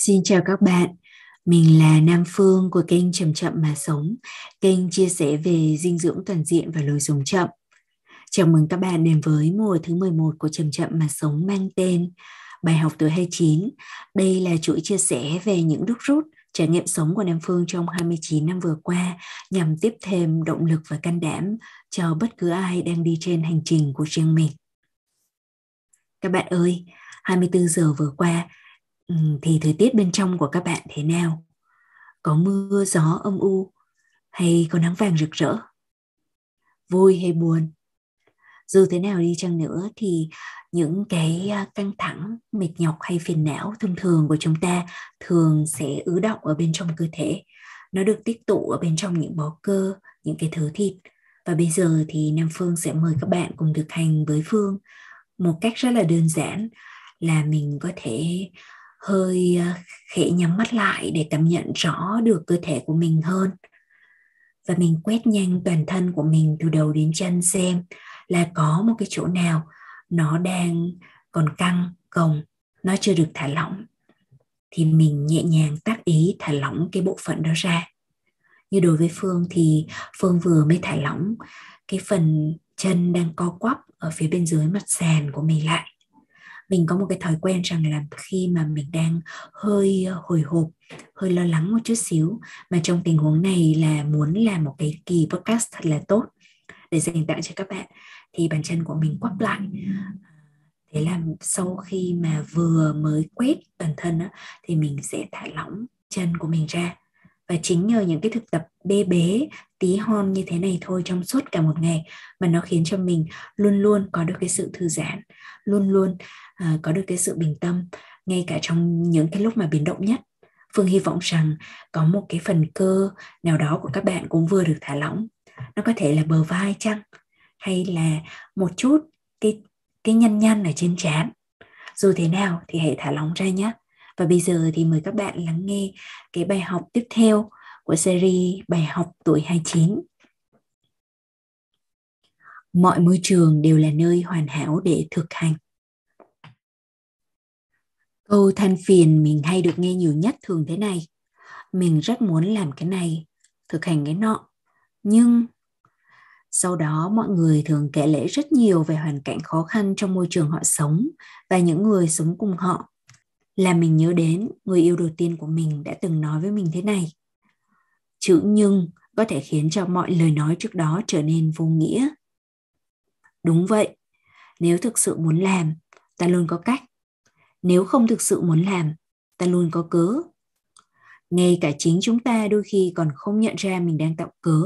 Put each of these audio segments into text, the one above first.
Xin chào các bạn, mình là Nam Phương của kênh Chậm Chậm Mà Sống, kênh chia sẻ về dinh dưỡng toàn diện và lối sống chậm. Chào mừng các bạn đến với mùa thứ 11 của Chậm Chậm Mà Sống mang tên Bài học thứ 29. Đây là chuỗi chia sẻ về những đúc rút, trải nghiệm sống của Nam Phương trong 29 năm vừa qua nhằm tiếp thêm động lực và can đảm cho bất cứ ai đang đi trên hành trình của riêng mình. Các bạn ơi, 24 giờ vừa qua, Ừ, thì thời tiết bên trong của các bạn thế nào? Có mưa gió âm u hay có nắng vàng rực rỡ? Vui hay buồn? Dù thế nào đi chăng nữa thì những cái à, căng thẳng, mệt nhọc hay phiền não thông thường của chúng ta thường sẽ ứ động ở bên trong cơ thể. Nó được tích tụ ở bên trong những bó cơ, những cái thứ thịt. Và bây giờ thì Nam Phương sẽ mời các bạn cùng thực hành với Phương một cách rất là đơn giản là mình có thể hơi ờ, khẽ nhắm mắt lại để cảm nhận rõ được cơ thể của mình hơn và mình quét nhanh toàn thân của mình từ đầu đến chân xem là có một cái chỗ nào nó đang còn căng cồng nó chưa được thả lỏng thì mình nhẹ nhàng tác ý thả lỏng cái bộ phận đó ra như đối với phương thì phương vừa mới thả lỏng cái phần chân đang co quắp ở phía bên dưới mặt sàn của mình lại mình có một cái thói quen rằng là khi mà mình đang hơi ờ, hồi hộp hơi lo lắng một chút xíu mà trong tình huống này là muốn làm một cái kỳ podcast thật là tốt để dành tặng cho các bạn thì bàn chân của mình quắp lại ờ, thế là sau khi mà vừa mới quét toàn thân á, thì mình sẽ thả lỏng chân của mình ra và chính nhờ những cái thực tập bê bế tí hon như thế này thôi trong suốt cả một ngày mà nó khiến cho mình luôn luôn có được cái sự thư giãn luôn luôn uh, có được cái sự bình tâm ngay cả trong những cái lúc mà biến động nhất phương hy vọng rằng có một cái phần cơ nào đó của các bạn cũng vừa được thả lỏng nó có thể là bờ vai chăng hay là một chút cái cái nhăn nhăn ở trên trán dù thế nào thì hãy thả lỏng ra nhé và bây giờ thì mời các bạn lắng nghe cái bài học tiếp theo của series bài học tuổi 29. Mọi môi trường đều là nơi hoàn hảo để thực hành. Câu than phiền mình hay được nghe nhiều nhất thường thế này. Mình rất muốn làm cái này, thực hành cái nọ. Nhưng sau đó mọi người thường kể lể rất nhiều về hoàn cảnh khó khăn trong môi trường họ sống và những người sống cùng họ là mình nhớ đến người yêu đầu tiên của mình đã từng nói với mình thế này. Chữ nhưng có thể khiến cho mọi lời nói trước đó trở nên vô nghĩa. Đúng vậy, nếu thực sự muốn làm, ta luôn có cách. Nếu không thực sự muốn làm, ta luôn có cớ. Ngay cả chính chúng ta đôi khi còn không nhận ra mình đang tạo cớ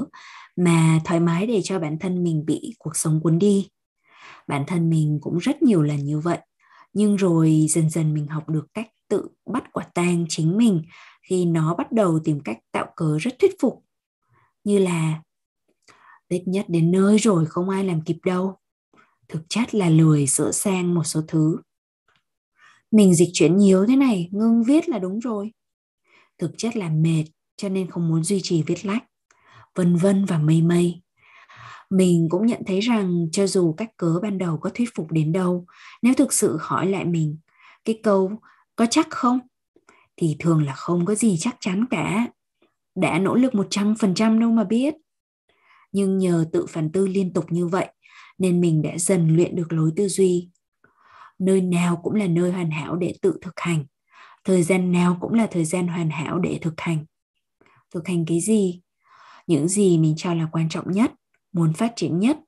mà thoải mái để cho bản thân mình bị cuộc sống cuốn đi. Bản thân mình cũng rất nhiều lần như vậy nhưng rồi dần dần mình học được cách tự bắt quả tang chính mình khi nó bắt đầu tìm cách tạo cớ rất thuyết phục như là Tết nhất đến nơi rồi không ai làm kịp đâu. Thực chất là lười sửa sang một số thứ. Mình dịch chuyển nhiều thế này, ngưng viết là đúng rồi. Thực chất là mệt cho nên không muốn duy trì viết lách. Vân vân và mây mây mình cũng nhận thấy rằng cho dù cách cớ ban đầu có thuyết phục đến đâu nếu thực sự hỏi lại mình cái câu có chắc không thì thường là không có gì chắc chắn cả đã nỗ lực 100% đâu mà biết nhưng nhờ tự phản tư liên tục như vậy nên mình đã dần luyện được lối tư duy nơi nào cũng là nơi hoàn hảo để tự thực hành thời gian nào cũng là thời gian hoàn hảo để thực hành thực hành cái gì những gì mình cho là quan trọng nhất muốn phát triển nhất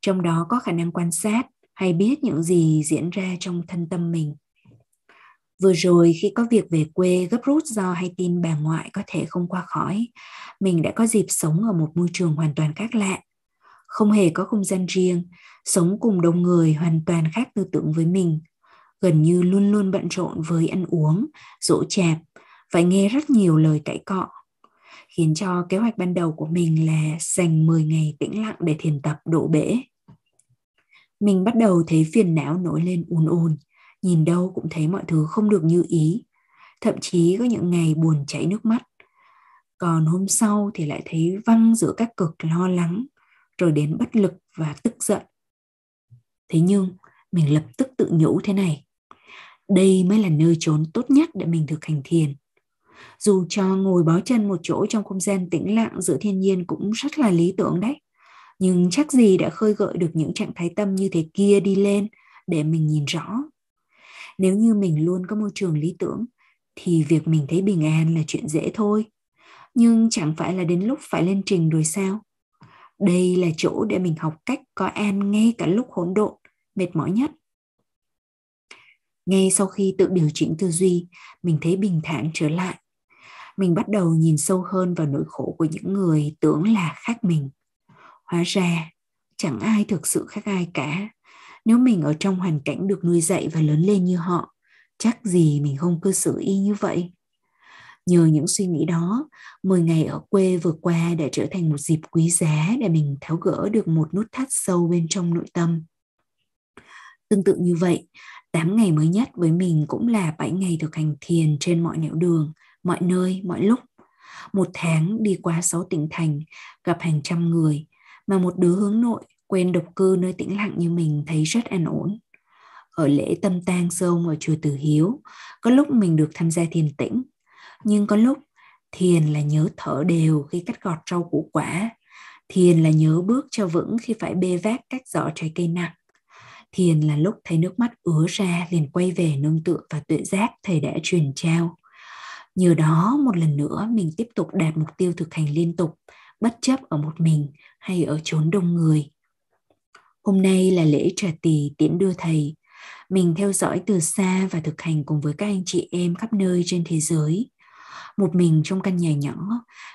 trong đó có khả năng quan sát hay biết những gì diễn ra trong thân tâm mình vừa rồi khi có việc về quê gấp rút do hay tin bà ngoại có thể không qua khỏi mình đã có dịp sống ở một môi trường hoàn toàn khác lạ không hề có không gian riêng sống cùng đông người hoàn toàn khác tư tưởng với mình gần như luôn luôn bận rộn với ăn uống dỗ chạp phải nghe rất nhiều lời cãi cọ khiến cho kế hoạch ban đầu của mình là dành 10 ngày tĩnh lặng để thiền tập đổ bể. Mình bắt đầu thấy phiền não nổi lên ùn ùn, nhìn đâu cũng thấy mọi thứ không được như ý, thậm chí có những ngày buồn chảy nước mắt. Còn hôm sau thì lại thấy văng giữa các cực lo lắng, rồi đến bất lực và tức giận. Thế nhưng, mình lập tức tự nhủ thế này. Đây mới là nơi trốn tốt nhất để mình thực hành thiền. Dù cho ngồi bó chân một chỗ trong không gian tĩnh lặng giữa thiên nhiên cũng rất là lý tưởng đấy. Nhưng chắc gì đã khơi gợi được những trạng thái tâm như thế kia đi lên để mình nhìn rõ. Nếu như mình luôn có môi trường lý tưởng thì việc mình thấy bình an là chuyện dễ thôi. Nhưng chẳng phải là đến lúc phải lên trình rồi sao? Đây là chỗ để mình học cách có an ngay cả lúc hỗn độn, mệt mỏi nhất. Ngay sau khi tự điều chỉnh tư duy, mình thấy bình thản trở lại mình bắt đầu nhìn sâu hơn vào nỗi khổ của những người tưởng là khác mình hóa ra chẳng ai thực sự khác ai cả nếu mình ở trong hoàn cảnh được nuôi dạy và lớn lên như họ chắc gì mình không cư xử y như vậy nhờ những suy nghĩ đó 10 ngày ở quê vừa qua đã trở thành một dịp quý giá để mình tháo gỡ được một nút thắt sâu bên trong nội tâm tương tự như vậy 8 ngày mới nhất với mình cũng là 7 ngày thực hành thiền trên mọi nẻo đường mọi nơi, mọi lúc. Một tháng đi qua sáu tỉnh thành, gặp hàng trăm người, mà một đứa hướng nội quen độc cư nơi tĩnh lặng như mình thấy rất an ổn. Ở lễ tâm tang sư ông ở chùa Tử Hiếu, có lúc mình được tham gia thiền tĩnh, nhưng có lúc thiền là nhớ thở đều khi cắt gọt rau củ quả, thiền là nhớ bước cho vững khi phải bê vác các giỏ trái cây nặng, thiền là lúc thấy nước mắt ứa ra liền quay về nương tựa và tự giác thầy đã truyền trao nhờ đó một lần nữa mình tiếp tục đạt mục tiêu thực hành liên tục bất chấp ở một mình hay ở chốn đông người hôm nay là lễ trà tỳ tiễn đưa thầy mình theo dõi từ xa và thực hành cùng với các anh chị em khắp nơi trên thế giới một mình trong căn nhà nhỏ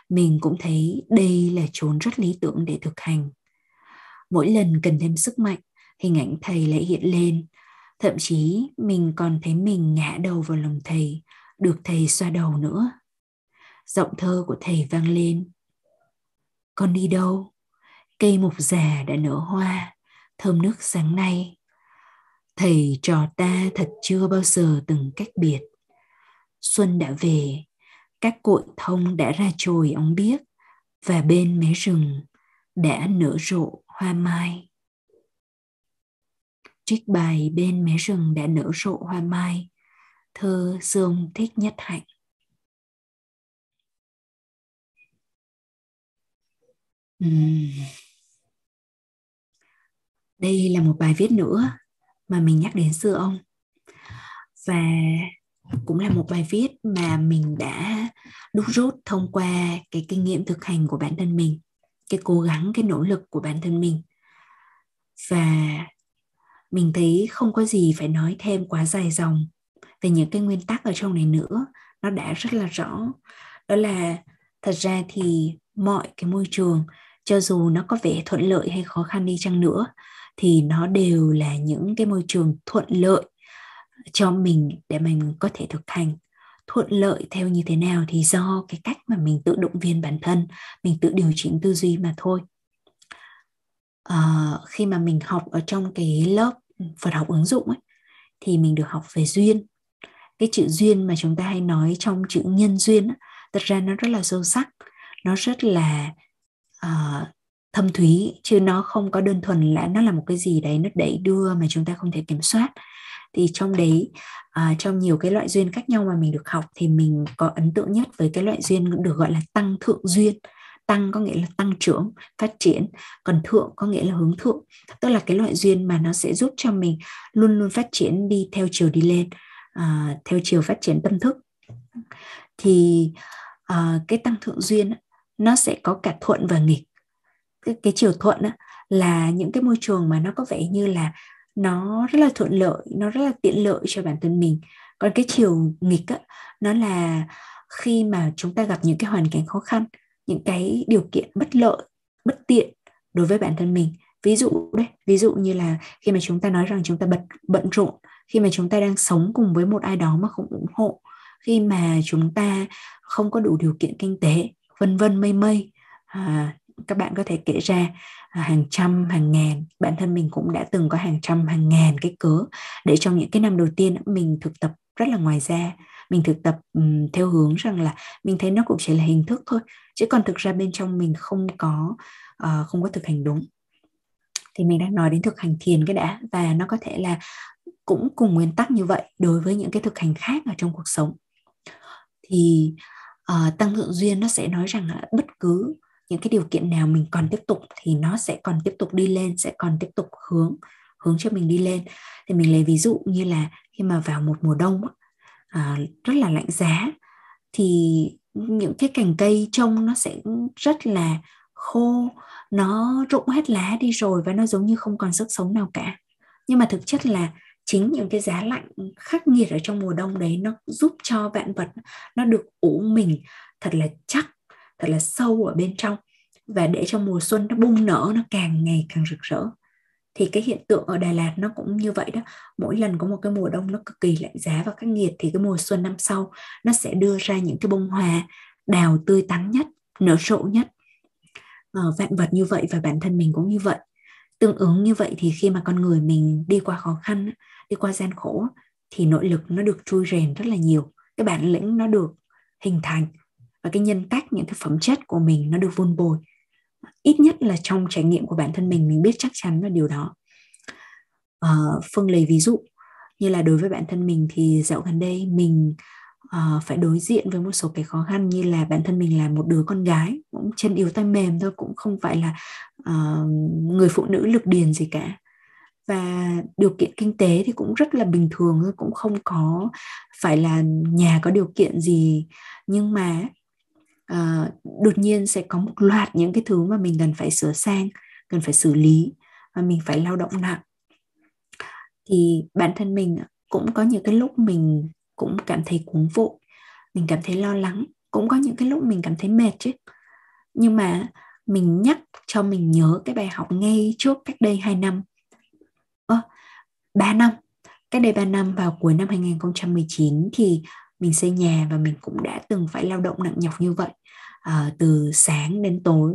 mình cũng thấy đây là chốn rất lý tưởng để thực hành mỗi lần cần thêm sức mạnh hình ảnh thầy lại hiện lên thậm chí mình còn thấy mình ngã đầu vào lòng thầy được thầy xoa đầu nữa giọng thơ của thầy vang lên con đi đâu cây mục già đã nở hoa thơm nước sáng nay thầy trò ta thật chưa bao giờ từng cách biệt xuân đã về các cội thông đã ra chồi ống biếc và bên mé rừng đã nở rộ hoa mai trích bài bên mé rừng đã nở rộ hoa mai thơ Dương Thích Nhất Hạnh. Uhm. Đây là một bài viết nữa mà mình nhắc đến xưa ông và cũng là một bài viết mà mình đã đúc rút thông qua cái kinh nghiệm thực hành của bản thân mình cái cố gắng cái nỗ lực của bản thân mình và mình thấy không có gì phải nói thêm quá dài dòng về những cái nguyên tắc ở trong này nữa nó đã rất là rõ đó là thật ra thì mọi cái môi trường cho dù nó có vẻ thuận lợi hay khó khăn đi chăng nữa thì nó đều là những cái môi trường thuận lợi cho mình để mình có thể thực hành thuận lợi theo như thế nào thì do cái cách mà mình tự động viên bản thân mình tự điều chỉnh tư duy mà thôi à, khi mà mình học ở trong cái lớp Phật học ứng dụng ấy thì mình được học về duyên cái chữ duyên mà chúng ta hay nói trong chữ nhân duyên thật ra nó rất là sâu sắc nó rất là uh, thâm thúy chứ nó không có đơn thuần là nó là một cái gì đấy nó đẩy đưa mà chúng ta không thể kiểm soát thì trong đấy à, trong nhiều cái loại duyên khác nhau mà mình được học thì mình có ấn tượng nhất với cái loại duyên được gọi là tăng thượng duyên tăng có nghĩa là tăng trưởng phát triển còn thượng có nghĩa là hướng thượng tức là cái loại duyên mà nó sẽ giúp cho mình luôn luôn phát triển đi theo chiều đi lên à, theo chiều phát triển tâm thức thì à, cái tăng thượng duyên nó sẽ có cả thuận và nghịch cái, cái chiều thuận á, là những cái môi trường mà nó có vẻ như là nó rất là thuận lợi nó rất là tiện lợi cho bản thân mình còn cái chiều nghịch á, nó là khi mà chúng ta gặp những cái hoàn cảnh khó khăn những cái điều kiện bất lợi bất tiện đối với bản thân mình ví dụ đấy ví dụ như là khi mà chúng ta nói rằng chúng ta bật bận rộn khi mà chúng ta đang sống cùng với một ai đó mà không ủng hộ khi mà chúng ta không có đủ điều kiện kinh tế vân vân mây mây à, các bạn có thể kể ra à, hàng trăm hàng ngàn bản thân mình cũng đã từng có hàng trăm hàng ngàn cái cớ để trong những cái năm đầu tiên mình thực tập rất là ngoài ra mình thực tập um, theo hướng rằng là mình thấy nó cũng chỉ là hình thức thôi chứ còn thực ra bên trong mình không có uh, không có thực hành đúng thì mình đang nói đến thực hành thiền cái đã và nó có thể là cũng cùng nguyên tắc như vậy đối với những cái thực hành khác ở trong cuộc sống thì uh, tăng thượng duyên nó sẽ nói rằng là bất cứ những cái điều kiện nào mình còn tiếp tục thì nó sẽ còn tiếp tục đi lên sẽ còn tiếp tục hướng hướng cho mình đi lên thì mình lấy ví dụ như là khi mà vào một mùa đông à, rất là lạnh giá thì những cái cành cây trông nó sẽ rất là khô nó rụng hết lá đi rồi và nó giống như không còn sức sống nào cả nhưng mà thực chất là chính những cái giá lạnh khắc nghiệt ở trong mùa đông đấy nó giúp cho vạn vật nó được ủ mình thật là chắc thật là sâu ở bên trong và để cho mùa xuân nó bung nở nó càng ngày càng rực rỡ thì cái hiện tượng ở Đà Lạt nó cũng như vậy đó mỗi lần có một cái mùa đông nó cực kỳ lạnh giá và khắc nghiệt thì cái mùa xuân năm sau nó sẽ đưa ra những cái bông hoa đào tươi tắn nhất nở rộ nhất ờ, vạn vật như vậy và bản thân mình cũng như vậy tương ứng như vậy thì khi mà con người mình đi qua khó khăn đi qua gian khổ thì nội lực nó được trui rèn rất là nhiều cái bản lĩnh nó được hình thành và cái nhân cách những cái phẩm chất của mình nó được vun bồi ít nhất là trong trải nghiệm của bản thân mình mình biết chắc chắn là điều đó à, ờ, phương lấy ví dụ như là đối với bản thân mình thì dạo gần đây mình uh, phải đối diện với một số cái khó khăn như là bản thân mình là một đứa con gái cũng chân yếu tay mềm thôi cũng không phải là uh, người phụ nữ lực điền gì cả và điều kiện kinh tế thì cũng rất là bình thường cũng không có phải là nhà có điều kiện gì nhưng mà uh, đột nhiên sẽ có một loạt những cái thứ mà mình cần phải sửa sang cần phải xử lý và mình phải lao động nặng thì bản thân mình cũng có những cái lúc mình cũng cảm thấy cuốn vội mình cảm thấy lo lắng cũng có những cái lúc mình cảm thấy mệt chứ nhưng mà mình nhắc cho mình nhớ cái bài học ngay trước cách đây 2 năm 3 năm cách đây 3 năm vào cuối năm 2019 thì mình xây nhà và mình cũng đã từng phải lao động nặng nhọc như vậy à, từ sáng đến tối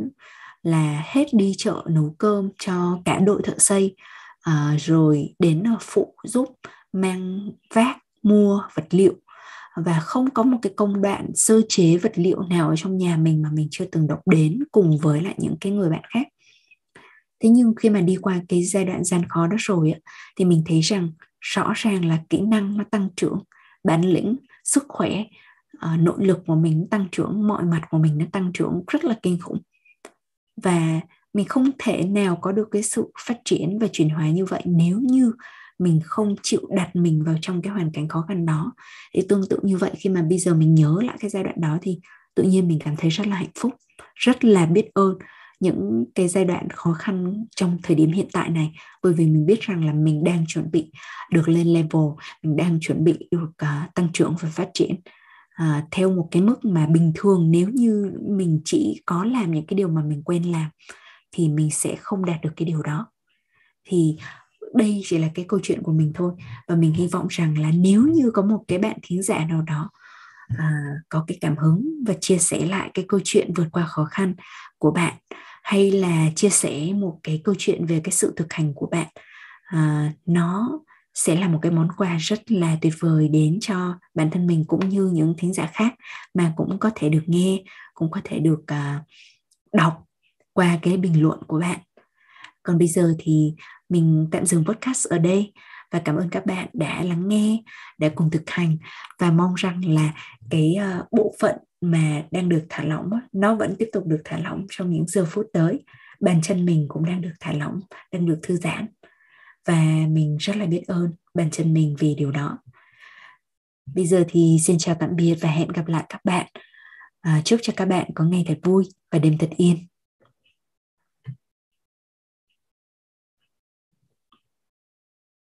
là hết đi chợ nấu cơm cho cả đội thợ xây à, rồi đến ờ, phụ giúp mang vác mua vật liệu và không có một cái công đoạn sơ chế vật liệu nào ở trong nhà mình mà mình chưa từng đọc đến cùng với lại những cái người bạn khác thế nhưng khi mà đi qua cái giai đoạn gian khó đó rồi á thì mình thấy rằng rõ ràng là kỹ năng nó tăng trưởng bản lĩnh sức khỏe ờ, nội lực của mình tăng trưởng mọi mặt của mình nó tăng trưởng rất là kinh khủng và mình không thể nào có được cái sự phát triển và chuyển hóa như vậy nếu như mình không chịu đặt mình vào trong cái hoàn cảnh khó khăn đó thì tương tự như vậy khi mà bây giờ mình nhớ lại cái giai đoạn đó thì tự nhiên mình cảm thấy rất là hạnh phúc rất là biết ơn những cái giai đoạn khó khăn trong thời điểm hiện tại này bởi vì mình biết rằng là mình đang chuẩn bị được lên level mình đang chuẩn bị được uh, tăng trưởng và phát triển uh, theo một cái mức mà bình thường nếu như mình chỉ có làm những cái điều mà mình quen làm thì mình sẽ không đạt được cái điều đó thì đây chỉ là cái câu chuyện của mình thôi và mình hy vọng rằng là nếu như có một cái bạn thính giả nào đó à, có cái cảm hứng và chia sẻ lại cái câu chuyện vượt qua khó khăn của bạn hay là chia sẻ một cái câu chuyện về cái sự thực hành của bạn à, nó sẽ là một cái món quà rất là tuyệt vời đến cho bản thân mình cũng như những thính giả khác mà cũng có thể được nghe cũng có thể được uh, đọc qua cái bình luận của bạn còn bây giờ thì mình tạm dừng podcast ở đây và cảm ơn các bạn đã lắng nghe đã cùng thực hành và mong rằng là cái ờ, bộ phận mà đang được thả lỏng nó vẫn tiếp tục được thả lỏng trong những giờ phút tới bàn chân mình cũng đang được thả lỏng đang được thư giãn và mình rất là biết ơn bàn chân mình vì điều đó bây giờ thì xin chào tạm biệt và hẹn gặp lại các bạn à, chúc cho các bạn có ngày thật vui và đêm thật yên